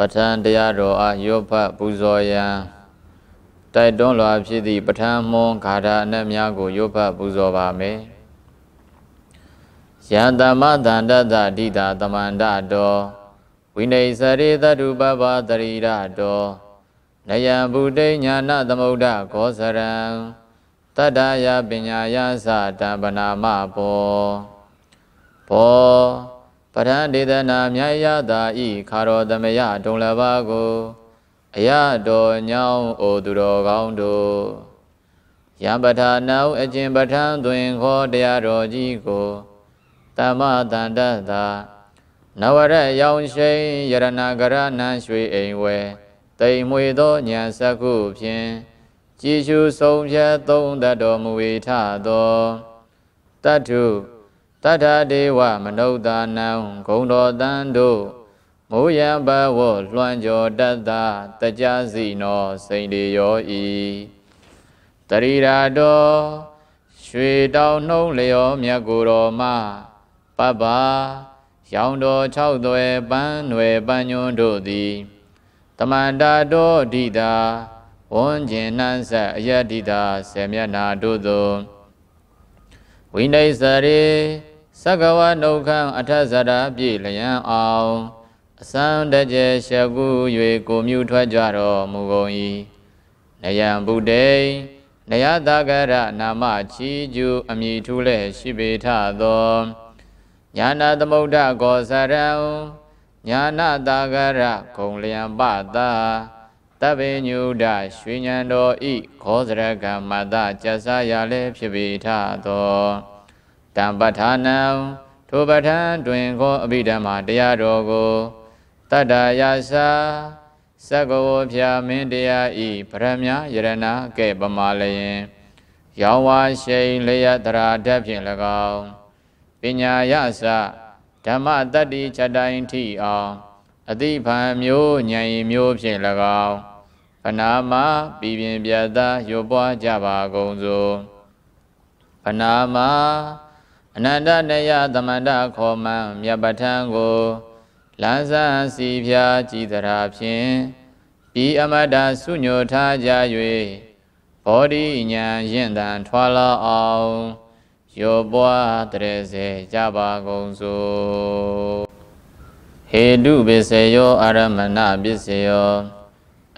ပဋ္ဌာန်းတရားတော်အားရောဖတ်ပူဇော်ရန်တိုက်တွန်းလွာဖြစ်သည့်ပဋ္ဌာန်းမွန်ဂါထာအနက်များကိုရောဖတ်ပူဇော်ပါမယ်။ယံတမတန္တတဒိတာတမန္တတော်ဝိနေစရိသတုပပသရိရတော်နယံဘုဒိညာနသမုဒ္ဒခောစရံတတ္တယပညာယသတံပနာမဘောဘောထံဒေသနာမြတ်ရတာဤခါတော်သမယဒုံလဘာကိုအရတော်ညောင်းအိုသူတော်ကောင်းတို့ယံပဋ္ဌာနောအကျင်ပဋ္ဌာန်တွင်ခေါ်တရားတော်ကြီးကိုတမ္မတန္တသာနဝရရောင်ရှိန်ယရဏဂရဏံရွှေအိမ်ဝဲတိမ်မွေသောညာစကုဖြင့်ကြည်ရှုဆုံးဖြတ်သုံးတတ်တော်မူဝေထသောတတ္ထုတထာဒေဝမနုဿာနံဂုံတော်တန်တို့မိုးရဘဝလွှမ်းကြောတတ္တတကြစီနောစိန်တေယောဤတရိရာတော်ရွှေတောင်နှုံးလျောမြတ်ကိုယ်တော်မပပ္ပရောင်တော်၆သွဲပန်းနွယ်ပန်းညွန်းတို့သည်တမန္တာတော်ဒိတာဝွန်ကျင်နှံ့ဆက်အယတ္တိတာဆေမျက်နာတို့သောဝိနိစ္စရေသကဝနုခံအထဇရာပြည့်လျံအောင်အစံတကျေရှကု၍ကိုမြူထွက်ကြတော်မူကုန်၏နယံဗုဒ္ဓေနယတာကရနာမချီကျူအမိထူးလည်းရှိပေထသောညာနာသမုဒ္ဒကောစရံညာနာတာကရဂုံလျံပတာတပ္ပိညုဒရွှေဉဏ်တော်ဤခောစရကမတကျဆာရလည်းဖြစ်ပေထသောတံပဋ္ဌာနံထိုပဋ္ဌာန်တွင်ခောအဘိဓမ္မာတရားတော်ကိုတတ္တရာစာသကဝဖြာမင်းတရားဤဗရမယယရဏကဲ့ပမာလျင် ရောင်ဝါရှိန်လျက်တရာဓာတ်ဖြင့်၎င်းပညာယသဓမ္မတတ္တိချက်တိုင်းထီအောင်အတိဖန်မျိုးဉာဏ်ရင်မျိုးဖြင့်၎င်းဖနာမပြည်ပြင်းပြတရွပွားကြပါကုန်စို့ဖနာမအနန္တတယသမန္တခောမံမြတ်ပဋ္ဌံကိုလန်းဆန်းစီဖြာကြည်တရာဖြင့်ဤအမတ္တဆုညိုထားကြ၍ဘောဓိဉာဏ်ရင့်တန်ထွာလာအောင်ယောပွားတရေစေကြပါကုန်စို့ဟေတုပစ္စယောအာရမဏပစ္စယော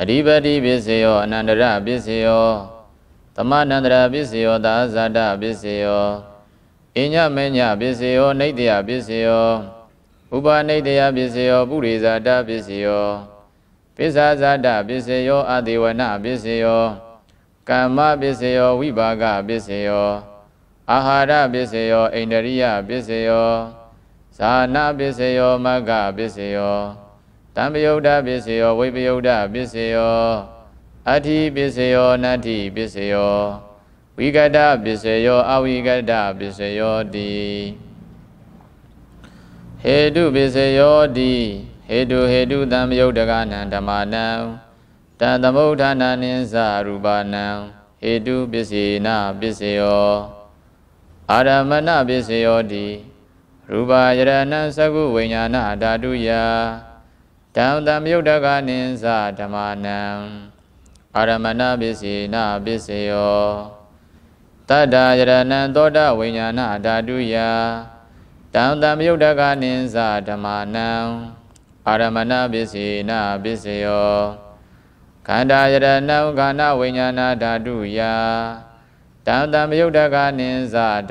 အဓိပတိပစ္စယောအနန္တရပစ္စယောသမဏန္တရပစ္စယောသာဇာတပစ္စယောအညမညပစ္စယောနေတ္တယပစ္စယောဥပနိတ္တယပစ္စယောပုရိဇာတပစ္စယောပစ္ဆာဇာတပစ္စယောအသေဝနပစ္စယောကမ္မပစ္စယောဝိပါကပစ္စယောအာဟာရပစ္စယောအိန္ဒြိယပစ္စယောဇာနာပစ္စယောမဂ္ဂပစ္စယောတံပယုတ်တပစ္စယောဝိပယုတ်တပစ္စယောအဋ္ဌိပစ္စယောနတ္ထိပစ္စယောဝိကတပစ္စယောအဝိကတပစ္စယောတိဟေတုပစ္စယောတိဟေတုဟေတုတံပယုတ်တကနံဓမ္မာနံတံသမုဋ္ဌာနာနိသရူပနံဟေတုပစ္စေနပစ္စယော အာရမဏပစ္စယောတိရူပယရဏံသကုဝိညာဏဓာတုယဓမ္မတံမြုတ်တကနိသဓမ္မနံအာရမဏပစ္စေနပစ္စယောတတ္တယရဏံသောတဝိညာဏဓာတုယတံတံမြုတ်တကနိသဓမ္မနံအာရမဏပစ္စေနပစ္စယောခန္ဓာယရဏံခန္ဓာဝိညာဏဓာတုယတံတံမြုတ်တကနိ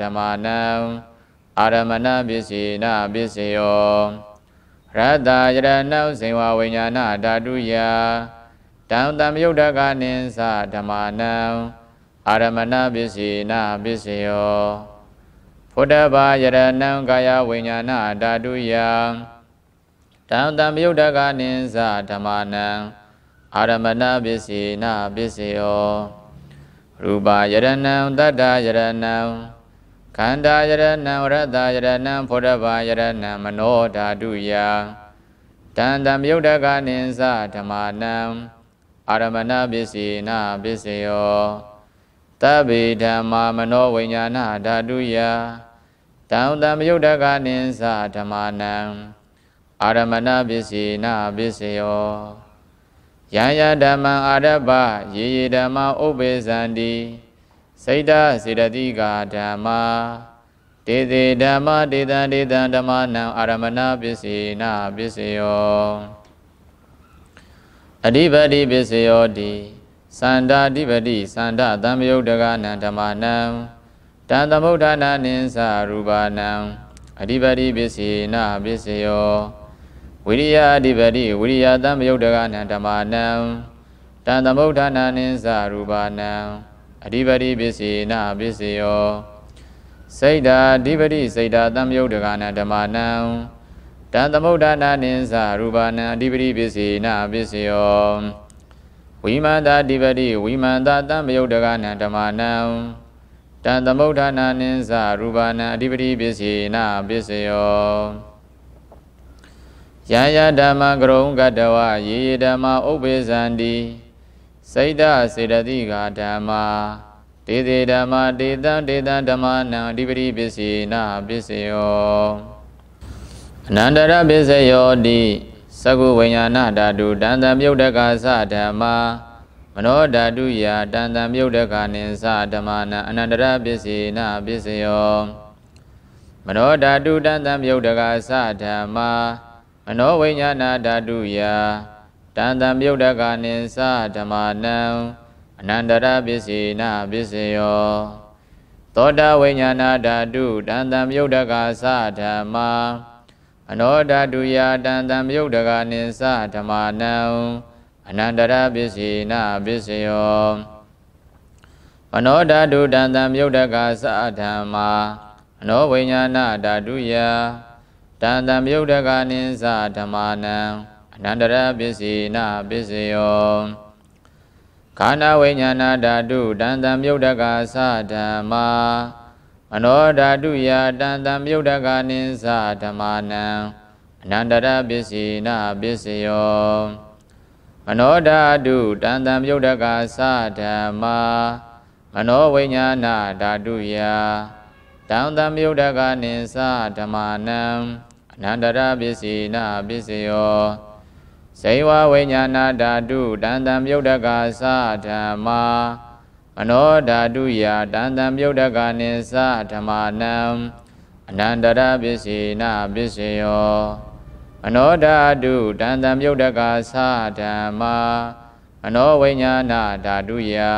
သဓမ္မနံအာရမဏပစ္စည်းနာပစ္စယောရတ္တယရဏောဇေဝဝိညာဏဓာတုယတံတံမြုဒ္ဓကနိသဓမ္မာနံအာရမဏပစ္စည်းနာပစ္စယောဖုဒ္ဓဘာယရဏံကာယဝိညာဏဓာတုယတံတံမြုဒ္ဓကနိသဓမ္မာနံအာရမဏပစ္စည်းနာပစ္စယောရူပယရဏံတတ္တယရဏံခန္ဓာယရဏံဝရတယရဏံဖောတဗာယရဏံမနောဓာတုယတန်တံမြုတ်တကနိသဓမ္မာနံအာရမဏပစ္စေနပစ္စယောတဗ္ဗေဓမ္မာမနောဝိညာဏဓာတုယတံတံမြုတ်တကနိသဓမ္မာနံအာရမဏပစ္စေနပစ္စယောယံယဓမ္မံအာရပယေယေဓမ္မဥပ္ပေဇန္တိစိတ်ဓာစေတသိကဓမ္မာဒေသေဓမ္မာဒေသံဒေသံဓမ္မနံအာရမဏပစ္စေနာပစ္စယောအဓိပတိပစ္စယောတိသန္တာဓိပတိသန္တသံယုတ်တကနံဓမ္မနံတန်သမုဋ္ဌာနာနိသရူပနံအဓိပတိပစ္စေနာပစ္စယောဝိရိယအဓိပတိဝိရိယသံယုတ်တကနံဓမ္မနံတန်သမုဋ္ဌာနာနိသရူပနံအဓိပတိပစ္စေနာပစ္စယောစိတ်ဓာအဓိပတိစိတ်ဓာတံမြုပ်တကနာဓမ္မနံတံသမုဒ္ဒနာနိသရူပနံအဓိပတိပစ္စေနာပစ္စယောဝိမန္တာအဓိပတိဝိမန္တာတံမြုပ်တကနာဓမ္မနံတံသမုဒ္ဒနာနိသရူပနံအဓိပတိပစ္စေနာပစ္စယောယာယဓမ္မကရုံကတဝယေဓမ္မဥပ္ပေဇန္တိစိတ်ဓာစေတသိကဓမ္မာဒေသေဓမ္မာဒေသံဒေသံဓမ္မာနံအဓိပတိပစ္စေနာပစ္စယောအနန္တရပစ္စယောတိသကုဝိညာဏဓာတုတန်တံမြုပ်တက္ကသဓမ္မာမနောဓာတုယာတန်တံမြုပ်တက္ကနိသဓမ္မာနံအနန္တရပစ္စေနာပစ္စယောမနောဓာတုတန်တံမြုပ်တက္ကသဓမ္မာမနောဝိညာဏဓာတုယာတန်တံမြုပ်တကနိသဓမ္မနံအနန္တရပစ္စေနပစ္စယောသောတဝိညာဏဓာတုတန်တံမြုပ်တကသဓမ္မာအနောဓာတုယာတန်တံမြုပ်တကနိသဓမ္မနံအနန္တရပစ္စေနပစ္စယောမနောဓာတုတန်တံမြုပ်တကသဓမ္မာအနောဝိညာဏဓာတုယာတန်တံမြုပ်တကနိသဓမ္မနံနန္တရပစ္စည်းနာပစ္စယောခန္ဓာဝိညာဏဓာတုတန်တံမြုပ်တကသဓမ္မာမနောဓာတုယာတန်တံမြုပ်တကနိသဓမ္မာနံအနန္တရပစ္စည်းနာပစ္စယောမနောဓာတုတန်တံမြုပ်တကသဓမ္မာမနောဝိညာဏဓာတုယာတံတံမြုပ်တကနိသဓမ္မာနံအနန္တရပစ္စည်းနာပစ္စယောဇေဝဝိညာဏဓာတုတန်တံမြုပ်တကာသဓမ္မာမနောဓာတုယာတန်တံမြုပ်တကာနိသဓမ္မာနံအနန္တရပစ္စေနပစ္စယောမနောဓာတုတန်တံမြုပ်တကာသဓမ္မာမနောဝိညာဏဓာတုယာ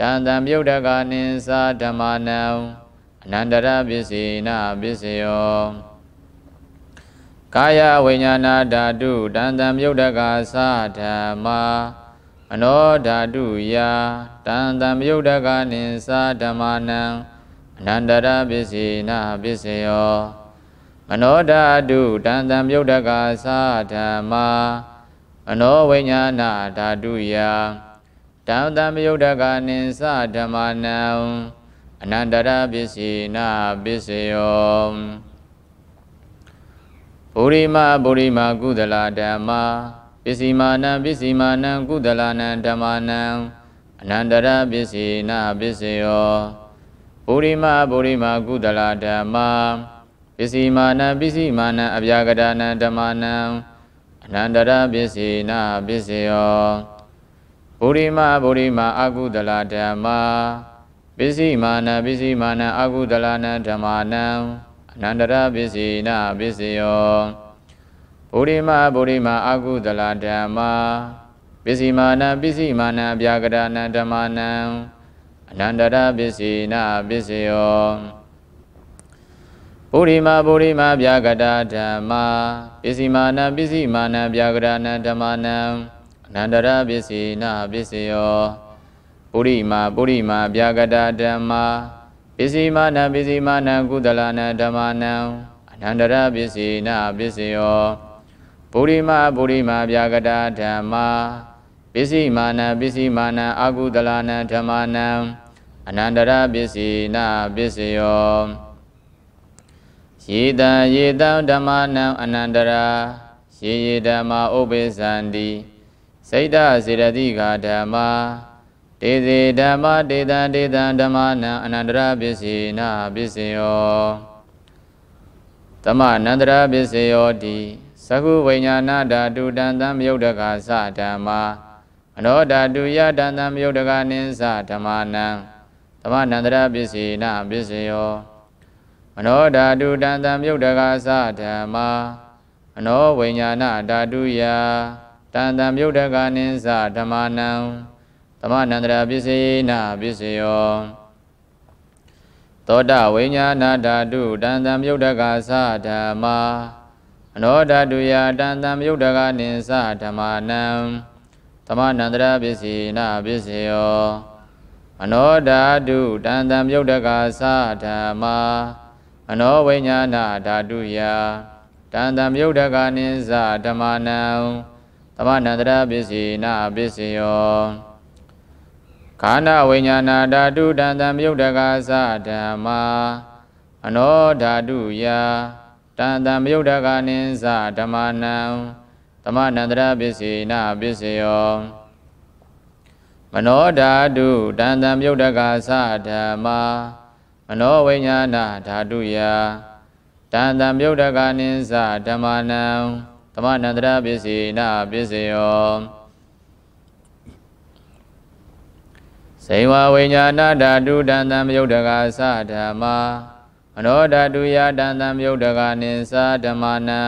တန်တံမြုပ်တကာနိသဓမ္မာနံအနန္တရပစ္စေနပစ္စယောကာယဝိညာဏဓာတုတန်တံမြုပ်တကသဓမ္မာမနောဓာတုယာတန်တံမြုပ်တကနိသဓမ္မာနံအနန္တရပစ္စည်းနာပစ္စယောမနောဓာတုတန်တံမြုပ်တကသဓမ္မာမနောဝိညာဏဓာတုယာတန်တံမြုပ်တကနိသဓမ္မာနံအနန္တရပစ္စည်းနာပစ္စယောပုရိမပုရိမကုသလဓမ္မာပစ္စည်းမာနံပစ္စည်းမာနံကုသလနံဓမ္မာနံအနန္တရပစ္စည်းနာပစ္စယောပုရိမပုရိမကုသလဓမ္မာပစ္စည်းမာနံပစ္စည်းမာနံအဗျာကဒနံဓမ္မာနံအနန္တရပစ္စည်းနာပစ္စယောပုရိမပုရိမအကုသလဓမ္မာပစ္စည်းမာနံပစ္စည်းမာနံအကုသလနံဓမ္မာနံနန္တရပစ္စည်းနာပစ္စယောဗုဒ္ဓမဗုဒ္ဓမအာကုသလဓမ္မာပစ္စည်းမာနပစ္စည်းမာနဗျာကရဏဓမ္မာနံအနန္တရပစ္စည်းနာပစ္စယောဗုဒ္ဓမဗုဒ္ဓမဗျာကတာဓမ္မာပစ္စည်းမာနပစ္စည်းမာနဗျာကရဏဓမ္မာနံအနန္တရပစ္စည်းနာပစ္စယောဗုဒ္ဓမဗုဒ္ဓမဗျာကတာဓမ္မာပစ္စည်းမာနံပစ္စည်းမာနံကုသလနံဓမ္မနံအနန္တရပစ္စည်းနာပစ္စယောဗုရိမဗုရိမဗျာကတာဓမ္မာပစ္စည်းမာနံပစ္စည်းမာနံအာကုသလနံဓမ္မနံအနန္တရပစ္စည်းနာပစ္စယောယေတံယေတံဓမ္မနံအနန္တရာယေယေဓမ္မာဥပိသန္တိစိတ်တစေတတိကာဓမ္မာတေစီဓမ္မတေတံတေတံဓမ္မနံအနန္တရပစ္စည်းနာပစ္စယောသမအနန္တရပစ္စယောတိသကုဝိညာဏဓာတုတံသံမြုပ်တကာသဓမ္မာအနောဓာတုယတံသံမြုပ်တကာနိသဓမ္မာနံသမနန္တရပစ္စည်းနာပစ္စယောအနောဓာတုတံသံမြုပ်တကာသဓမ္မာအနောဝိညာဏဓာတုယတံသံမြုပ်တကာနိသဓမ္မာနံသမဏန္တရာပစ္စေနာပစ္စယောသောတဝိညာဏဓာတုတန်တံမြုဒ္ဒကာသဓမ္မာအနောဓာတုယတန်တံမြုဒ္ဒကာနိသဓမ္မာနံသမဏန္တရာပစ္စေနာပစ္စယောအနောဓာတုတန်တံမြုဒ္ဒကာသဓမ္မာအနောဝိညာဏဓာတုယတန်တံမြုဒ္ဒကာနိသဓမ္မာနံသမဏန္တရာပစ္စေနာပစ္စယောခန္ဓာဝိညာဏဓာတုတံတံမြုပ်တကာသဓမ္မာအနောဓာတုယာတံတံမြုပ်တကာနိသဓမ္မာနံဓမ္မနန္တရပစ္စေနပစ္စယောမနောဓာတုတံတံမြုပ်တကာသဓမ္မာမနောဝိညာဏဓာတုယာတံတံမြုပ်တကာနိသဓမ္မာနံဓမ္မနန္တရပစ္စေနပစ္စယောဇိဝဝိညာဏဓာတုတံတံမြုပ်တကသဓမ္မာမနောဓာတုယတံတံမြုပ်တကနိသဓမ္မာနံ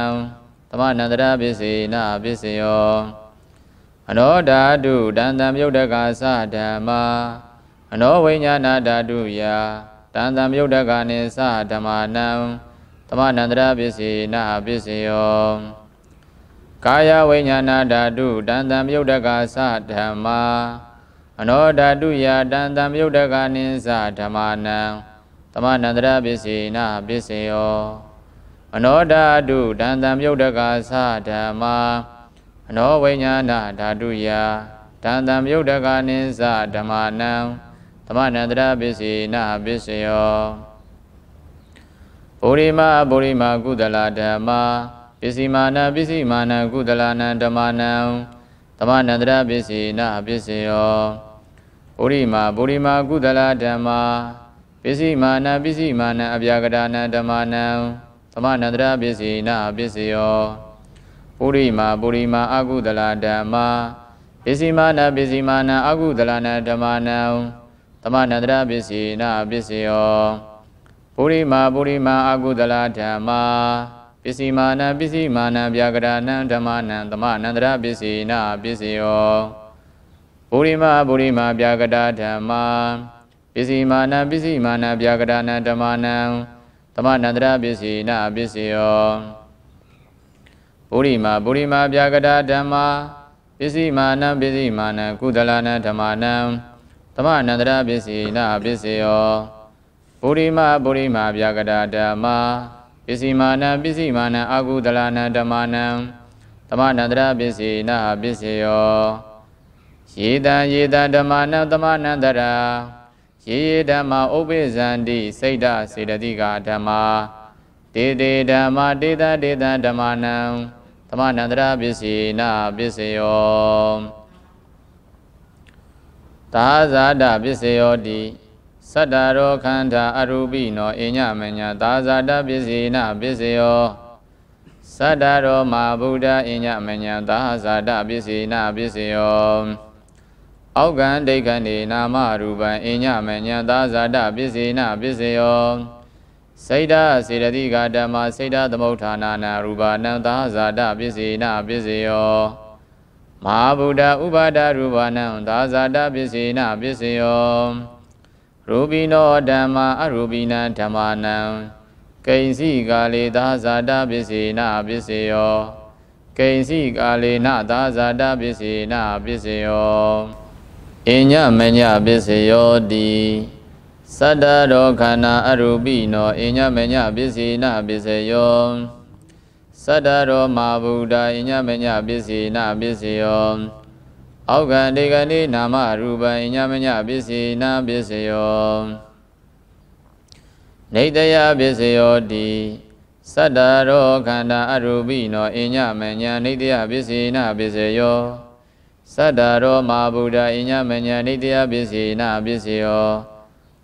သမဏန္တရပစ္စေနပစ္စယောမနောဓာတုတံတံမြုပ်တကသဓမ္မာမနောဝိညာဏဓာတုယတံတံမြုပ်တကနိသဓမ္မာနံသမဏန္တရပစ္စေနပစ္စယောကာယဝိညာဏဓာတုတံတံမြုပ်တကသဓမ္မာအနောဓာတုယာတံတံမြုတ်တကနိသဓမ္မာနံသမဏန္တရပစ္စေနပစ္စယောအနောဓာတုတံတံမြုတ်တကသဓမ္မာအနောဝိညာဏဓာတုယာတံတံမြုတ်တကနိသဓမ္မာနံသမဏန္တရပစ္စေနပစ္စယောပုရိမပုရိမကုသလဓမ္မာပစ္စည်းမာနပစ္စည်းမာနကုသလနံဓမ္မာနံသမဏန္တရပစ္စေနပစ္စယောဩရိမာပုရိမာကုသလဓမ္မာပစ္စည်းမာနပစ္စည်းမာနအပြာကဒါနဓမ္မာနံသမဏန္တရပစ္စည်းနာပစ္စယောပုရိမာပုရိမာအကုသလဓမ္မာပစ္စည်းမာနပစ္စည်းမာနအကုသလနာဓမ္မာနံသမဏန္တရပစ္စည်းနာပစ္စယောပုရိမာပုရိမာအကုသလဓမ္မာပစ္စည်းမာနပစ္စည်းမာနဗျာကရဏံဓမ္မာနံသမဏန္တရပစ္စည်းနာပစ္စယောဗုရိမဗုရိမပြာကတာဓမ္မာပစ္စည်းမာနပစ္စည်းမာနပြာကတာနဓမ္မာနံသမဏန္တရပစ္စည်းနာပစ္စယောဗုရိမဗုရိမပြာကတာဓမ္မာပစ္စည်းမာနပစ္စည်းမာနကုသလနဓမ္မာနံသမဏန္တရပစ္စည်းနာပစ္စယောဗုရိမဗုရိမပြာကတာဓမ္မာပစ္စည်းမာနပစ္စည်းမာနအာကုသလနဓမ္မာနံသမဏန္တရပစ္စည်းနာပစ္စယောယေတံယေတံဓမ္မနံသမနန္တရာယေယေဓမ္မဥပိ္ပဇန္တိစိတ်ဓစေတတိကဓမ္မာတေတေဓမ္မာတေတတေတဓမ္မနံသမနန္တရာပစ္စေနပစ္စယောသာဇာတပစ္စယောတိသတ္တရောခန္ဓာအရူပိနောအညမညာသာဇာတပစ္စေနပစ္စယောသတ္တရောမာဗုဒ္ဓအညမညာသာဇာတပစ္စေနပစ္စယောအောက်ကံဒိဋ္ဌံနေနာမရူပံအညမညံသာဇာတပစ္စေနပစ္စယောစိတ်ဓာစေတတိကဓမ္မစိတ်ဓာသမုဋ္ဌာနာနာရူပနံသာဇာတပစ္စေနပစ္စယောမဟာဗုဒ္ဓဥပါဒရူပနံသာဇာတပစ္စေနပစ္စယောရူပိနောဓမ္မာအရူပိနံဓမ္မာနံကိဉ္စီကာလေသာဇာတပစ္စေနပစ္စယောကိဉ္စီကာလေနသာဇာတပစ္စေနပစ္စယောအညမညပစ္စယောတိသတ္တရောခန္ဓာအရူပိနောအညမညပစ္စေနပစ္စယောသတ္တရောမာဗုဒ္ဓအညမညပစ္စေနပစ္စယောအောက်ကံဒေကနိနာမရူပံအညမညပစ္စေနပစ္စယောနေတယပစ္စယောတိသတ္တရောခန္ဓာအရူပိနောအညမညနေတယပစ္စေနပစ္စယောသတ္တရောမာဗုဒ္ဓအိညာမညာနိတ္တယပစ္စည်းနာပစ္စယော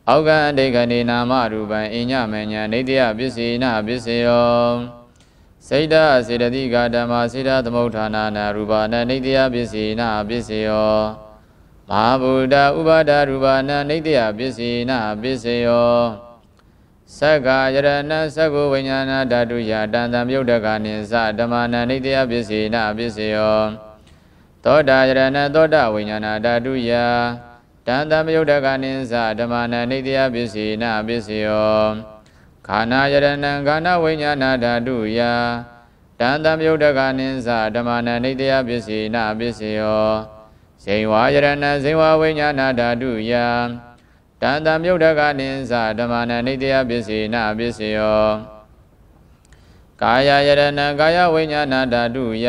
အောက္ကအတိတ်ခဏိနာမရူပံအိညာမညာနိတ္တယပစ္စည်းနာပစ္စယောစိတ်ဓာစေတသိကဓမ္မစေတသမုဋ္ဌာနာနာရူပနာနိတ္တယပစ္စည်းနာပစ္စယောမဟာဗုဒ္ဓဥပါဒရူပနာနိတ္တယပစ္စည်းနာပစ္စယောသက္ကာယရဏသက္ကိုဝိညာဏဓာတုယတန်တံမြုပ်တကနိသဓမ္မနာနိတ္တယပစ္စည်းနာပစ္စယောသောတာယရဏသောတာဝိညာဏဓာတုယတန်တံပယုတ်တကနိသဓမ္မနနိတယပစ္စေနပစ္စယောခန္ဓာယရဏံခန္ဓာဝိညာဏဓာတုယတန်တံပယုတ်တကနိသဓမ္မနနိတယပစ္စေနပစ္စယောဇိဝါယရဏံဇိဝဝိညာဏဓာတုယတန်တံမြုတ်တကနိသဓမ္မနနိတယပစ္စေနပစ္စယောကာယယရဏံကာယဝိညာဏဓာတုယ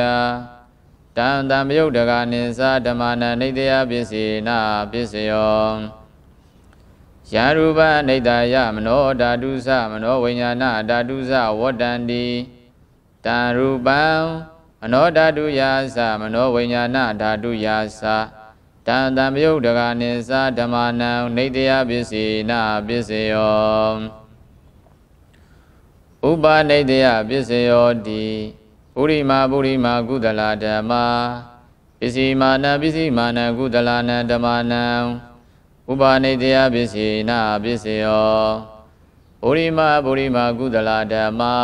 တံတံမြုပ်တကနိသဓမ္မနနိတယပစ္စေနပစ္စယောယာရူပနိတယမနောဓာတုသမနောဝိညာဏဓာတုသဝတ္တန္တိတံရူပံမနောဓာတုယာသမနောဝိညာဏဓာတုယာသတံတံမြုပ်တကနိသဓမ္မနံနိတယပစ္စေနပစ္စယောဥပနိတယပစ္စယောတိပုရိမာပုရိမာကုသလဓမ္မာပစ္စည်းမာနပစ္စည်းမာနကုသလနဓမ္မာနံဥပါနေတယပစ္စည်းနာပစ္စယောပုရိမာပုရိမာကုသလဓမ္မာ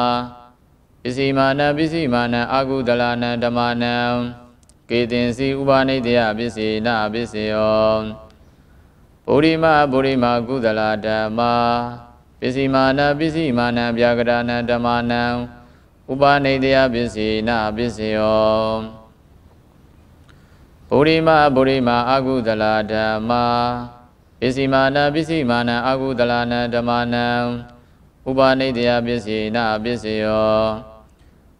ပစ္စည်းမာနပစ္စည်းမာနအာကုသလနဓမ္မာနံကေတင်စီဥပါနေတယပစ္စည်းနာပစ္စယောပုရိမာပုရိမာကုသလဓမ္မာပစ္စည်းမာနပစ္စည်းမာနဗျာကရဏဓမ္မာနံဥပါနေတယပစ္စေနာပစ္စယောဗုရိမဗုရိမအာဟုသလာဓမ္မာပစ္စည်းမာနပစ္စည်းမာနအာဟုသလာနဓမ္မာနံဥပါနေတယပစ္စေနာပစ္စယော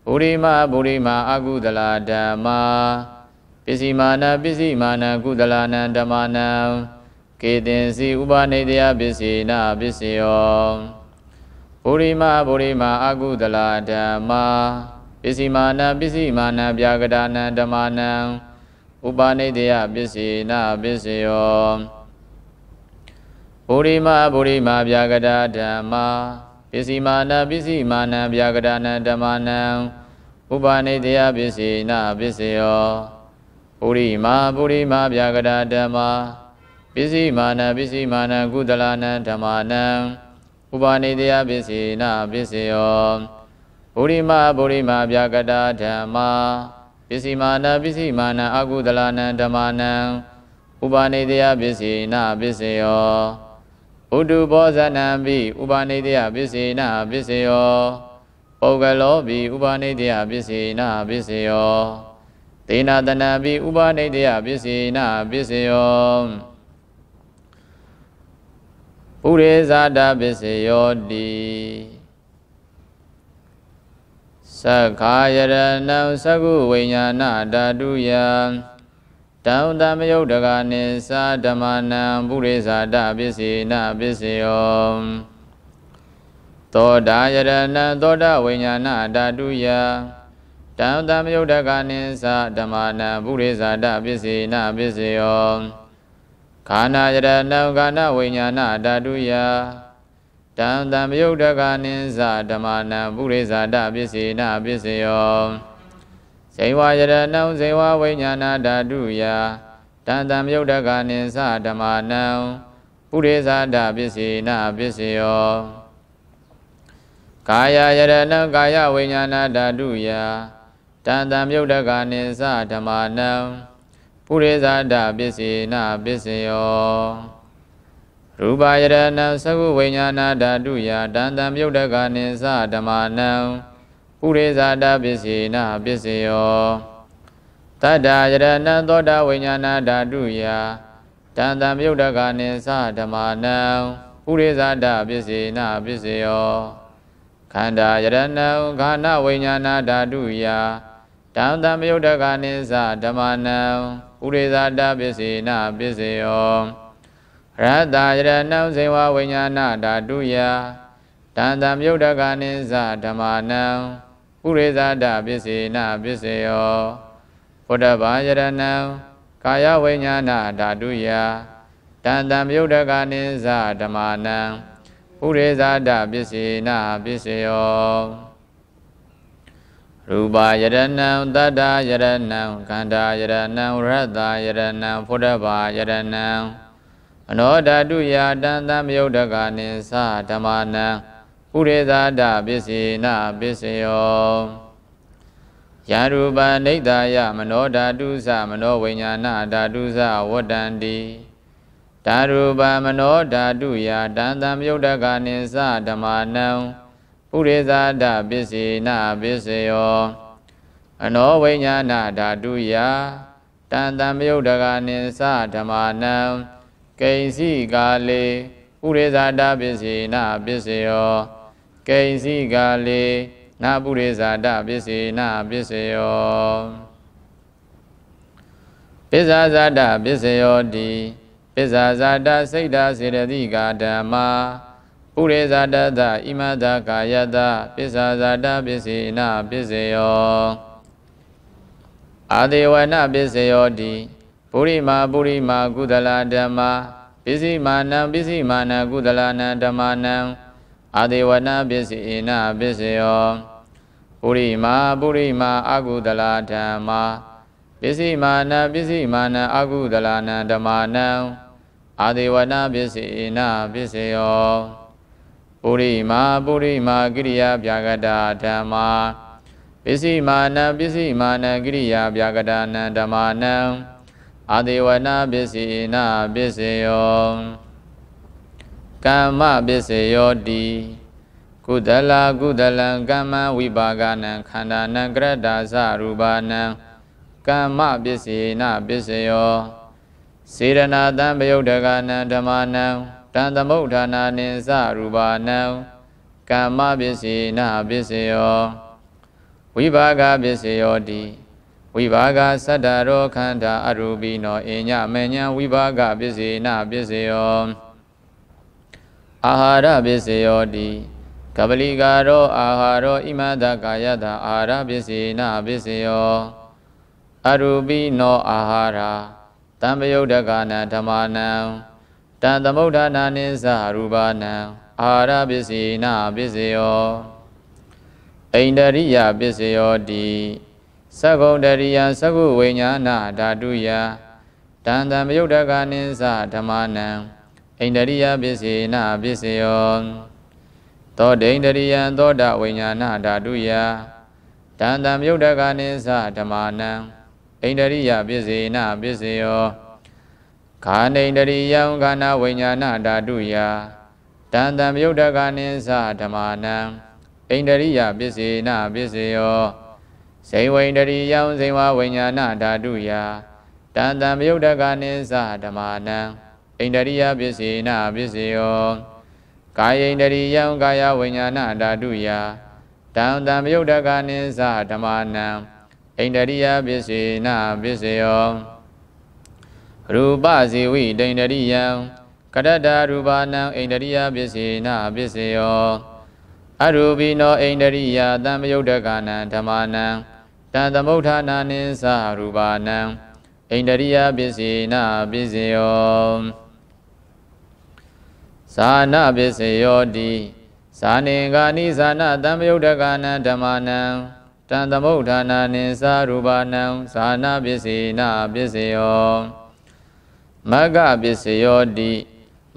ဗုရိမဗုရိမအာဟုသလာဓမ္မာပစ္စည်းမာနပစ္စည်းမာနကုသလာနံဓမ္မာနံကေတင်စီဥပါနေတယပစ္စေနာပစ္စယောဗုရိမဗုရိမအာကုသလဓမ္မာပစ္စည်းမာနပစ္စည်းမာနပြာကဒါနံဓမ္မာနံဥပါနိတယပစ္စည်းနာပစ္စယောဗုရိမဗုရိမပြာကဒါဓမ္မာပစ္စည်းမာနပစ္စည်းမာနပြာကဒါနံဓမ္မာနံဥပါနိတယပစ္စည်းနာပစ္စယောဗုရိမဗုရိမပြာကဒါဓမ္မာပစ္စည်းမာနပစ္စည်းမာနကုသလနံဓမ္မာနံဥပါနေတရားပစ္စည်းနာပစ္စယောဗုရိမဗုရိမဗျာကတာဓမ္မာပစ္စည်းမာနပစ္စည်းမာနအကုသလနံဓမ္မာနံဥပါနေတရားပစ္စည်းနာပစ္စယောဥတုဘောဇနံပိဥပါနေတရားပစ္စည်းနာပစ္စယောပုဂ္ဂလောပိဥပါနေတရားပစ္စည်းနာပစ္စယောဒေနာတနံပိဥပါနေတရားပစ္စည်းနာပစ္စယောဥရေဇာတာပစ္စယောတိသက္ခာယရဏံသကုဝိညာဏဓာတုယံတောင်တမယုတ်တကနိသာဓမ္မနံပုရိသတာပစ္စေနပစ္စယောသောတာယရဏံသောတာဝိညာဏဓာတုယတောင်တမယုတ်တကနိသာဓမ္မနံပုရိသတာပစ္စေနပစ္စယောခန္ဓာယရဏံခန္ဓာဝိညာဏဓာတုယတံတံမယုတ်တကနိသဓမ္မနံပုရိသတပစ္စေနပစ္စယောဇေဝယရဏံဇေဝဝိညာဏဓာတုယတံတံမယုတ်တကနိသဓမ္မနံပုရိသတပစ္စေနပစ္စယောကာယယရဏံကာယဝိညာဏဓာတုယတံတံမယုတ်တကနိသဓမ္မနံပုရိသတပစ္စေနပစ္စယောရူပယရဏံသကုဝိညာဏဓာတုယတန်တံမြုပ်တကနိသဓမ္မာနံပုရိသတပစ္စေနပစ္စယောတတ္တယရဏံသောတာဝိညာဏဓာတုယတန်တံမြုပ်တကနိသဓမ္မာနံပုရိသတပစ္စေနပစ္စယောခန္ဓာယရဏံခန္ဓာဝိညာဏဓာတုယတန်တံမြုပ်တကနိသဓမ္မာနံဥရိဇာတပစ္စေနပစ္စယောရတ္တရဏံဇေဝဝိညာဏဓာတုယတန်တံမြုပ်တကနိသဓမ္မာနံဥရိဇာတပစ္စေနပစ္စယောဘုဒ္ဓဘာယရဏံကာယဝိညာဏဓာတုယတန်တံမြုပ်တကနိသဓမ္မာနံဥရိဇာတပစ္စေနပစ္စယောရူပယရဏံတတ္တယရဏံခန္ဓာယရဏံရတ္တယရဏံဖုဒ္ဓဘာယရဏံမနောဓာတုယာတန်တံမယုတ်တကနိသဓမ္မနံပုရိသဒပစ္စေနပစ္စယောယာရူပနိဒာယမနောဓာတုသမနောဝိညာဏဓာတုသဝတ္တန္တိဓာရူပမနောဓာတုယာတန်တံမယုတ်တကနိသဓမ္မနံဥရိသာဒပစ္စည်းနာပစ္စယော အနောဝိညာဏဓာတုယတန်တံမယုတ်တကနိသဓမ္မာနံကိဉ္စီကာလေဥရိသာဒပစ္စည်းနာပစ္စယော ကိဉ္စီကာလေနာပုရိသာဒပစ္စည်းနာပစ္စယော ပစ္ဆာဇာတပစ္စယောတိပစ္ဆာဇာတစိတ်ဓာစေတတိကာဓမ္မာဥရေဇာတတဣမတကာယတပစ္ဆာဇာတပစ္စေနပစ္စေယောအာဒေဝနပစ္စေယောတိပုရိမာပုရိမာကုသလဓမ္မာပစ္စည်းမာနံပစ္စည်းမာနံကုသလနံဓမ္မာနံအာဒေဝနပစ္စေနပစ္စေယောပုရိမာပုရိမာ အကုသလဓမ္မာပစ္စည်းမာနံပစ္စည်းမာနံအကုသလနံဓမ္မာနံအာဒေဝနပစ္စေနပစ္စေယောပုရိမာပုရိမာကိရိယာဗျာကတာဓမ္မာပစ္စည်းမာနပစ္စည်းမာနကိရိယာဗျာကတာနံဓမ္မာနံအာဒေဝနာပစ္စည်းနာပစ္စယောကမ္မပစ္စယောတိကုသလကုသလံကမ္မဝိပါကနံခန္ဓာနံကရတ္တာသရူပါနံကမ္မပစ္စည်းနာပစ္စယောစေရနာတံပယုတ်တကနံဓမ္မာနံတံသမုဋ္ဌာနာနိသရူပါဏံကမ္မပစ္စည်းနာပစ္စယောဝိဘာဂပစ္စယောတိဝိဘာဂသတ္တရောခန္ဓာအရူပိနောအညမညံဝိဘာဂပစ္စည်းနာပစ္စယောအာဟာရပစ္စယောတိကပလီကာရောအာဟာရောဣမတကာယတအာဟာရပစ္စည်းနာပစ္စယောအရူပိနောအာဟာရတံပယုတ်တကာနဓမ္မာနံတံသမုဒ္ဒနာနိသရူပနံအာရပစ္စေနာပစ္စယောဣန္ဒရိယပစ္စယောတိသကုံတရိယသကုဝိညာဏဓာတုယတံတံမယုတ်တကနိသဓမ္မနံဣန္ဒရိယပစ္စေနာပစ္စယောသောဒိန္ဒရိယသောတဝိညာဏဓာတုယတံတံမယုတ်တကနိသဓမ္မနံဣန္ဒရိယပစ္စေနာပစ္စယောခာဏိန္ဒရိယံခန္ဓာဝိညာဏဓာတုယတန်တံမြုဒ္ဒကနိသဓမ္မာနံဣန္ဒရိယပစ္စေနပစ္စယောဇိဝိန္ဒရိယံဇိဝဝိညာဏဓာတုယတန်တံမြုဒ္ဒကနိသဓမ္မာနံဣန္ဒရိယပစ္စေနပစ္စယောကာယိန္ဒရိယံကာယဝိညာဏဓာတုယတံတံမြုဒ္ဒကနိသဓမ္မာနံဣန္ဒရိယပစ္စေနပစ္စယောရူပဇေဝိဒိန္ဒရိယံကရတ္တရူပနံဣန္ဒရိယပစ္စေနပစ္စယောအရူပိနောဣန္ဒရိယသံမယုတ်တကနံဓမ္မနံတံသမုဋ္ဌာနာနိသရူပနံဣန္ဒရိယပစ္စေနပစ္စယောဇာနပစ္စယောတိဇာနေဂာနိဇာနသံမယုတ်တကနံဓမ္မနံတံသမုဋ္ဌာနာနိသရူပနံဇာနပစ္စေနပစ္စယောမဂ္ဂပစ္စယောတိ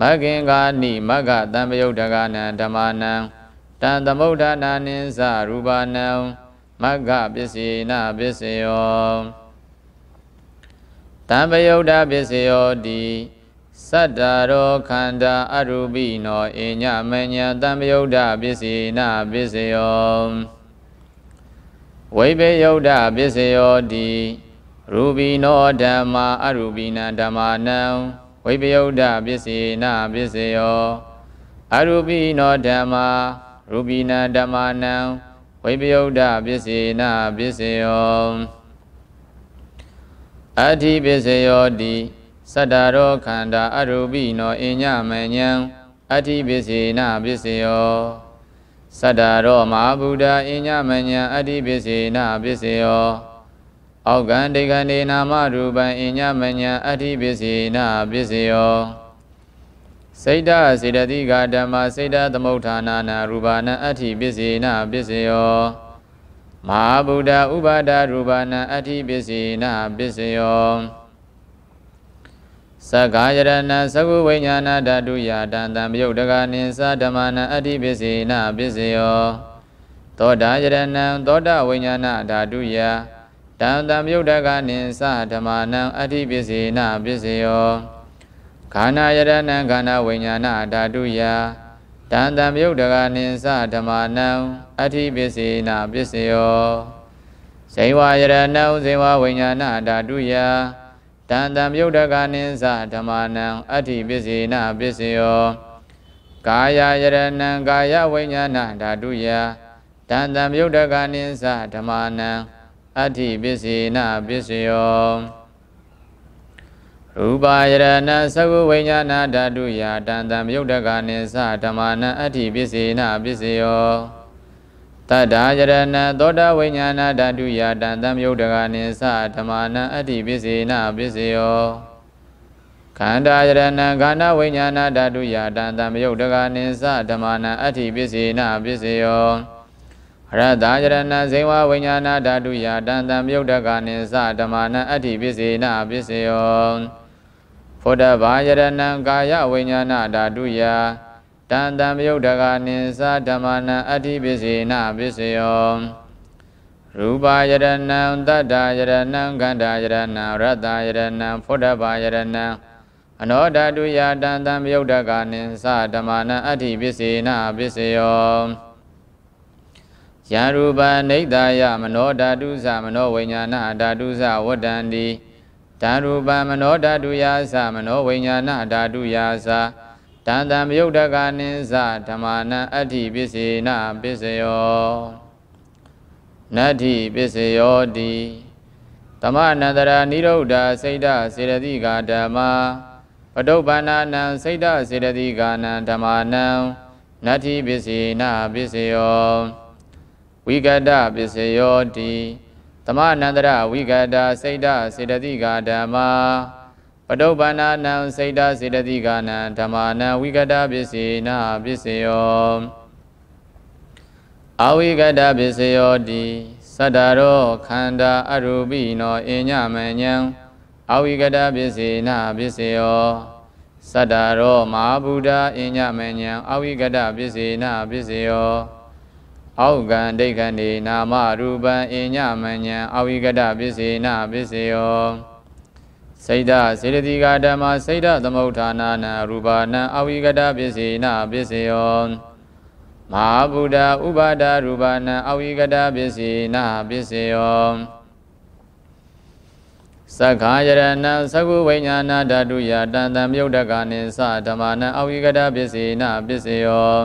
မဂ္ဂင်္ဂာနိမဂ္ဂတံပယုတ်တကနံဓမ္မာနံတံသမုဒ္ဒနာနိသရူပနံမဂ္ဂပစ္စေနပစ္စယောတံပယုတ်တပစ္စယောတိသတ္တရောခန္ဓာအရူပိနောအညမညံတံပယုတ်တပစ္စေနပစ္စယောဝိပယုတ်တပစ္စယောတိရူပိနောဓမ္မာအရူပိနံဓမ္မာနံဝိပယုဒ္ဓပစ္စေနပစ္စယောအရူပိနောဓမ္မာရူပိနံဓမ္မာနံဝိပယုဒ္ဓပစ္စေနပစ္စယောအထိပစ္စယောတိသတ္တရောခန္ဓာအရူပိနောအညမညံအထိပစ္စေနပစ္စယောသတ္တရောမဟာဗုဒ္ဓအညမညံအထိပစ္စေနပစ္စယောအောက်ကံဒိကံဒေနာမရူပံအညမညံအဋ္ဌိပစ္စေနာပစ္စယောစိတ်တစေတတိကဓမ္မစိတ်တသမုဋ္ဌာနာနာရူပါဏအဋ္ဌိပစ္စေနာပစ္စယောမဟာဗုဒ္ဓဥပါဒရူပါဏအဋ္ဌိပစ္စေနာပစ္စယောသက္ကာယရဏသကုဝိညာဏဓာတုယတံတံမြုပ်တကနိသဓမ္မနအဋ္ဌိပစ္စေနာပစ္စယောသောတာယရဏသောတာဝိညာဏဓာတုယတံတံမြုပ်တကနိသဓမ္မာနံအဋ္ဌိပစ္စေနပစ္စယောခန္ဓာယရဏံခန္ဓာဝိညာဏဓာတုယတံတံမြုပ်တကနိသဓမ္မာနံအဋ္ဌိပစ္စေနပစ္စယောဇေဝယရဏံဇေဝဝိညာဏဓာတုယတံတံမြုပ်တကနိသဓမ္မာနံအဋ္ဌိပစ္စေနပစ္စယောကာယယရဏံကာယဝိညာဏဓာတုယတံတံမြုပ်တကနိသဓမ္မာနံအဋ္ဌိပစ္စေနပစ္စယောရူပယရဏသကုဝိညာဏဓာတုယာတန်တံမြုပ်တကနိသဓမ္မာနံအဋ္ဌိပစ္စေနပစ္စယောတတ္တာယရဏသောတာဝိညာဏဓာတုယာတန်တံမြုပ်တကနိသဓမ္မာနံအဋ္ဌိပစ္စေနပစ္စယောခန္ဓာယရဏခန္ဓာဝိညာဏဓာတုယာတန်တံမြုပ်တကနိသဓမ္မာနံအဋ္ဌိပစ္စေနပစ္စယောရတယရဏဇေဝဝိညာဏဓာတုယတန်တံမြုပ်တကနိသဓမ္မာနံအဋ္ဌိပစ္စေနပစ္စယောဖုဒ္ဓဘာယရဏံကာယဝိညာဏဓာတုယတန်တံမြုပ်တကနိသဓမ္မာနံအဋ္ဌိပစ္စေနပစ္စယောရူပယရဏံတတ္တယရဏံခန္ဓာယရဏံရတယရဏံဖုဒ္ဓဘာယရဏံအနောဓာတုယတန်တံမြုပ်တကနိသဓမ္မာနံအဋ္ဌိပစ္စေနပစ္စယောယံရူပအနိဋ္ဌာယမနောဓာတုသမနောဝိညာဏဓာတုသဝတ္တန္တိဓာရူပမနောဓာတုယာသမနောဝိညာဏဓာတုယာသတန်တံမယုတ်တကနိသဓမ္မာနံအဋ္ဌိပစ္စေနပစ္စယောနတ္ထိပစ္စယောတိသမနန္တရာနိရုဒ္ဓစိတ်ဓစေရတိကာဓမ္မာပတုပ္ပနာနံစိတ်ဓစေရတိကာနံဓမ္မာနံနတ္ထိပစ္စေနပစ္စယောဝိကတပစ္စယောတိသမနန္တရဝိကတာစိတ်တစေတသိကာဓမ္မာပတုပ္ပနာနံစိတ်တစေတသိကာနံဓမ္မာနံဝိကတာပစ္စေနာပစ္စယောအဝိကတာပစ္စယောတိသတ္တရောခန္ဓာအရူပိနောအညမညံအဝိကတာပစ္စေနာပစ္စယောသတ္တရောမဟာဗုဒ္ဓအညမညံအဝိကတာပစ္စေနာပစ္စယောအောက်ကံဒိဋ္ဌဏီနာမရူပံအညမညံအဝိကတပစ္စေနပစ္စယောစိတ်ဓာစေတတိကဓမ္မစိတ်ဓာသမုဋ္ဌာနာနာရူပနံအဝိကတပစ္စေနပစ္စယောမဟာဗုဒ္ဓဥပါဒရူပနံအဝိကတပစ္စေနပစ္စယောသက္ခာယရဏံသကုဝိညာဏဓာတုယတံတံမြုပ်တကနိသဓမ္မနံအဝိကတပစ္စေနပစ္စယော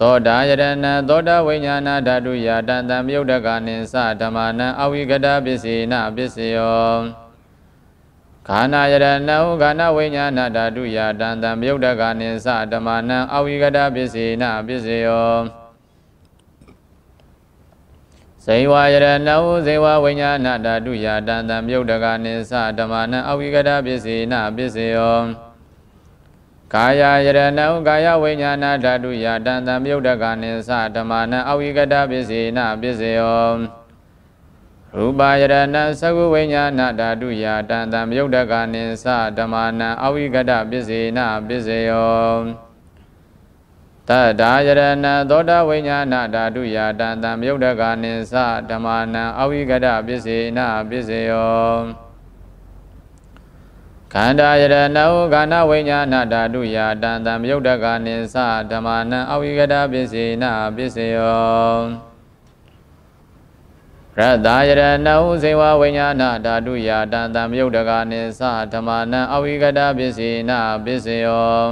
သောတာယရဏံသောတာဝိညာဏဓာတုယာတံတံမြုပ်တကနိသဓမ္မာနံအဝိကတပစ္စေနပစ္စယောခန္ဓာယရဏံခန္ဓာဝိညာဏဓာတုယာတံတံမြုပ်တကနိသဓမ္မာနံအဝိကတပစ္စေနပစ္စယောဇေဝယရဏောဇေဝဝိညာဏဓာတုယာတံတံမြုပ်တကနိသဓမ္မာနံအဝိကတပစ္စေနပစ္စယောကာယယရဏံကာယဝိညာဏဓာတုယတံတံမြုပ်တကနိသဓမ္မနံအဝိကတပစ္စေနပစ္စယောရူပယရဏံသကုဝိညာဏဓာတုယတံတံမြုပ်တကနိသဓမ္မနံအဝိကတပစ္စေနပစ္စယောတဒါယရဏံသောတာဝိညာဏဓာတုယတံတံမြုပ်တကနိသဓမ္မနံအဝိကတပစ္စေနပစ္စယောခန္ဓာယရဏဟုခန္ဓာဝိညာဏဓာတုယာတန်တံမြုပ်တကနိသဓမ္မနံအဝိကတပစ္စေနပစ္စယောရတယရဏဟုဇေဝဝိညာဏဓာတုယာတန်တံမြုပ်တကနိသဓမ္မနံအဝိကတပစ္စေနပစ္စယော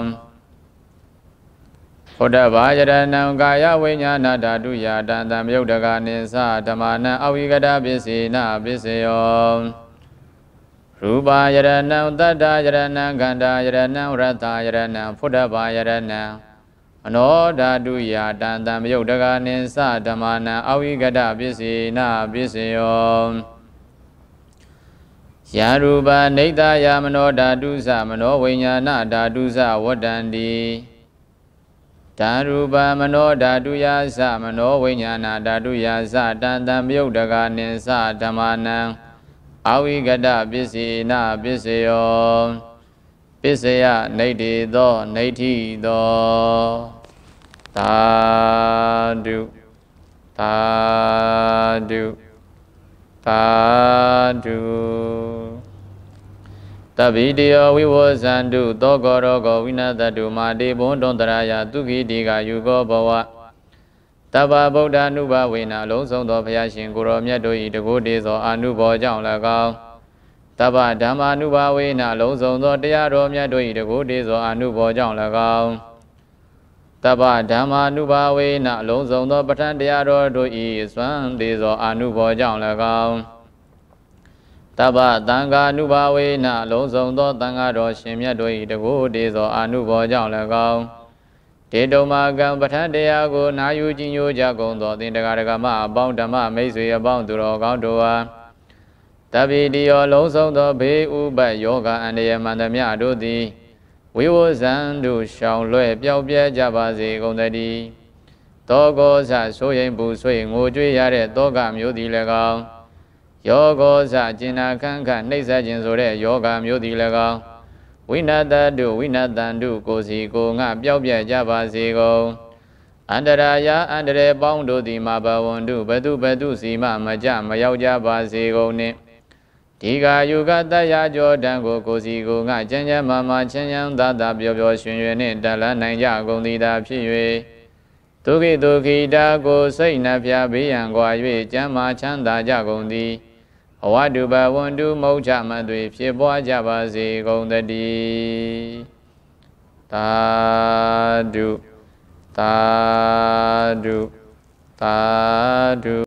ဘုဒ္ဓဘာယရဏံကာယဝိညာဏဓာတုယာတန်တံမြုပ်တကနိသဓမ္မနံအဝိကတပစ္စေနပစ္စယောရူပယရဏံတတ္တယရဏံခန္ဓာယရဏံရတ္တယရဏံဖုဒ္ဓဘာယရဏံအနောဓာတုယာတံတံမယုတ်တကနိသဓမ္မနံအဝိကတပစ္စေနပစ္စယောယံရူပနိဒာယမနောဓာတုသမနောဝိညာဏဓာတုသဝတ္တန္တိဓာရူပမနောဓာတုယာသမနောဝိညာဏဓာတုယာသတံတံမယုတ်တကနိသဓမ္မနံအာဝိကတပစ္စေနပစ္စယောပစ္စယနေတိသောနေတိသောသာဓုသာဓုသာဓုတပိတယောဝိဝဇန္တုသောကောရောကောဝိနတတုမာတိဘွန်တွန်တရာယသူခိတိကယူကောဘဝတဗ္ဗဗုဒ္ဓ ानु ဘဝေနအလုံးစုံသောဘုရားရှင်ကိုရောမြတ်တို့၏တကုတေသောအာနုဘောကြောင့်၎င်းတဗ္ဗဓမ္မာနုဘဝေနအလုံးစုံသောတရားတော်မြတ်တို့၏တကုတေသောအာနုဘောကြောင့်၎င်းတဗ္ဗဓမ္မာနုဘဝေနအလုံးစုံသောပဋ္ဌာန်းတရားတော်တို့၏စွမ်းသေးသောအာနုဘောကြောင့်၎င်းတဗ္ဗသံဃာနုဘဝေနအလုံးစုံသောသံဃာတော်ရှင်မြတ်တို့၏တကုတေသောအာနုဘောကြောင့်၎င်းတေတုံမာကံပဋ္ဌတရားကိုနာယူကြည်ညိုကြကုန်သောသင်တကာတကမအပေါင်းဓမ္မမိတ်ဆွေအပေါင်းသူတော်ကောင်းတို့အားတပိတိယော လုံးစုံသောဘေးဥပတ်ယောဂအန္တရာယ်မှန်သမျှတို့သည်ဝိဝဇံတို့ရှောင်လွဲ့ပျောက်ပြဲကြပါစေကုန်သတည်းတောကောဇဆိုရင်ဘူးဆိုရင်ငိုကြွေးရတဲ့တောကမျိုးသည်လည်းကောင်းယောကောဇကျင်နာခန့်ခန့်နှိမ့်ဆက်ခြင်းဆိုတဲ့ယောဂမျိုးသည်လည်းကောင်းဝိနတတုဝိနတန္တုကိုစီကိုငါပျောက်ပြက်ကြပါစေကုန်အန္တရာယအန္တရေပေါင်းတို့သည်မဘဝန္တုဘသူဘသူစီမမကြမရောက်ကြပါစေကုန်နှင့်ဒီကာယုကတယကြောတံကိုကိုစီကိုငါချမ်းချမ်းမာမာချမ်းချမ်းသာသာပျော်ပျော်ရွှင်ရွှင်နှင့်တလန်းနိုင်ကြကုန်သည်သာဖြစ်၍ဒုက္ခိဒုက္ခိတာကိုစိတ်နှဖျားဘေးရန်ကွာ၍ကျမ်းမာချမ်းသာကြကုန်သည်ဘဝတုဘဝန္တုမௌချမသွေဖြစ်ပွားကြပါစေကုန်တည်းသာဓုသာဓုသာဓု